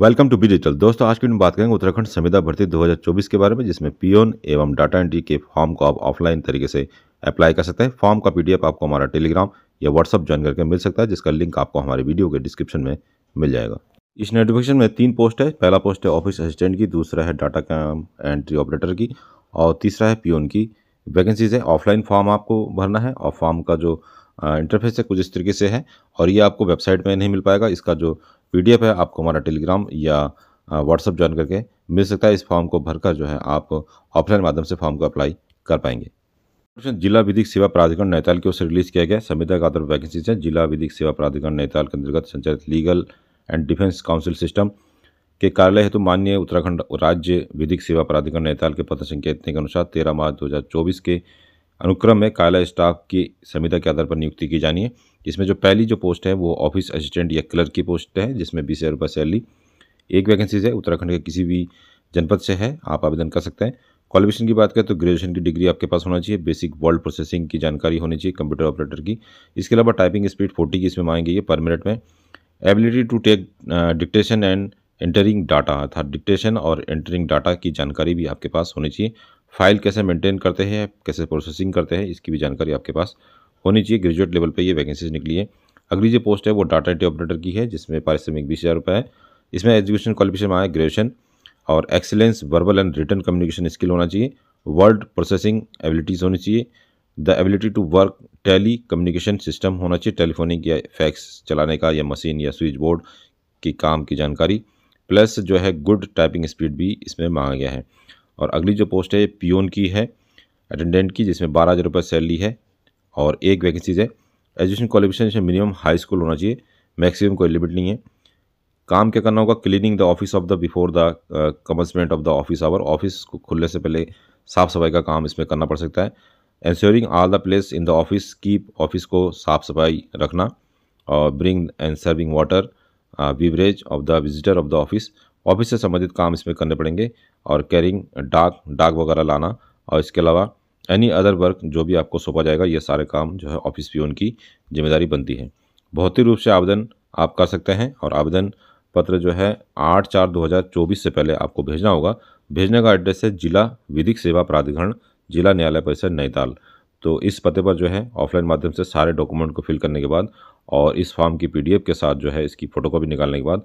welcome to be digital दोस्तों आज की दिन बात करेंगे उत्तराखंड संविदा भर्ती 2024 के बारे में जिसमें पीओन एवं डाटा एंट्री के फॉर्म को आप ऑफलाइन तरीके से अप्लाई कर सकते हैं फॉर्म का पीडीएफ आपको हमारा टेलीग्राम या व्हाट्सअप ज्वाइन करके मिल सकता है जिसका लिंक आपको हमारे वीडियो के डिस्क्रिप्शन में मिल जाएगा इस नोटिफिकेशन में तीन पोस्ट है पहला पोस्ट है ऑफिस असिस्टेंट की दूसरा है डाटा एंट्री ऑपरेटर की और तीसरा है पीओन की वैकेंसीज है ऑफलाइन फॉर्म आपको भरना है और फॉर्म का जो इंटरफेस है कुछ इस तरीके से है और ये आपको वेबसाइट में नहीं मिल पाएगा इसका जो पी है आपको हमारा टेलीग्राम या व्हाट्सअप ज्वाइन करके मिल सकता है इस फॉर्म को भरकर जो है आप ऑफलाइन माध्यम से फॉर्म को अप्लाई कर पाएंगे जिला विधिक सेवा प्राधिकरण नैताल की ओर से रिलीज किया गया संविधा का आधार वैकेंसीज है जिला विधिक सेवा प्राधिकरण नैताल के अंतर्गत संचालित legal and defence council system के कार्यालय हेतु मान्य उत्तराखंड राज्य विधिक सेवा प्राधिकरण नैताल के पत्र संकेत के अनुसार तेरह मार्च 2024 के अनुक्रम में कायला स्टाफ की संविदा के आधार पर नियुक्ति की जानी है इसमें जो पहली जो पोस्ट है वो ऑफिस असिस्टेंट या क्लर्क की पोस्ट है जिसमें बीस हज़ार रुपये सैलरी एक वैकेंसीज है उत्तराखंड के किसी भी जनपद से है आप आवेदन कर सकते हैं क्वालिफिकेशन की बात करें तो ग्रेजुएशन की डिग्री आपके पास होना चाहिए बेसिक वर्ल्ड प्रोसेसिंग की जानकारी होनी चाहिए कंप्यूटर ऑपरेटर की इसके अलावा टाइपिंग स्पीड फोर्टी की इसमें मांगी गई है पर मिनट में ability to take dictation and entering data अर्थात डिक्टेशन और एंटरिंग डाटा की जानकारी भी आपके पास होनी चाहिए फाइल कैसे मेंटेन करते हैं कैसे प्रोसेसिंग करते हैं इसकी भी जानकारी आपके पास होनी चाहिए ग्रेजुएट लेवल पर ये वैकेंसीज निकली है अगली जो पोस्ट है वो डाटा एंट्री ऑपरेटर की है जिसमें पारिश्रमिक बीस हज़ार रुपये है इसमें एजुकेशन क्वालिफिकेशन आए ग्रेजुएशन और excellence verbal and written communication skill होना चाहिए वर्ड प्रोसेसिंग एबिलिटीज़ होनी चाहिए the ability to work telecommunication system होना चाहिए टेलीफोनिक या फैक्स चलाने का या मशीन या स्विच बोर्ड के काम की जानकारी प्लस जो है गुड टाइपिंग स्पीड भी इसमें मांगा गया है और अगली जो पोस्ट है पीओन की है अटेंडेंट की जिसमें बारह हज़ार रुपये सैलरी है और एक वैकेंसीज है education qualification minimum high school होना चाहिए मैक्सिमम कोई लिमिट नहीं है काम क्या करना होगा cleaning the office of the before the commencement of the office hour office को खुलने से पहले साफ सफाई का काम इसमें करना पड़ सकता है ensuring all the place in the office keep office को साफ सफाई रखना और bring and serving water beverage of the visitor of the office office से संबंधित काम इसमें करने पड़ेंगे और कैरिंग डाक डाक वगैरह लाना और इसके अलावा एनी अदर वर्क जो भी आपको सौंपा जाएगा ये सारे काम जो है ऑफिस भी की जिम्मेदारी बनती है भौतिक रूप से आवेदन आप कर सकते हैं और आवेदन पत्र जो है आठ चार दो हज़ार चौबीस से पहले आपको भेजना होगा भेजने का एड्रेस है जिला विधिक सेवा प्राधिकरण जिला न्यायालय परिसर नैताल तो इस पते पर जो है ऑफलाइन माध्यम से सारे डॉक्यूमेंट को फिल करने के बाद और इस फॉर्म की पीडीएफ के साथ जो है इसकी फ़ोटोकॉपी निकालने के बाद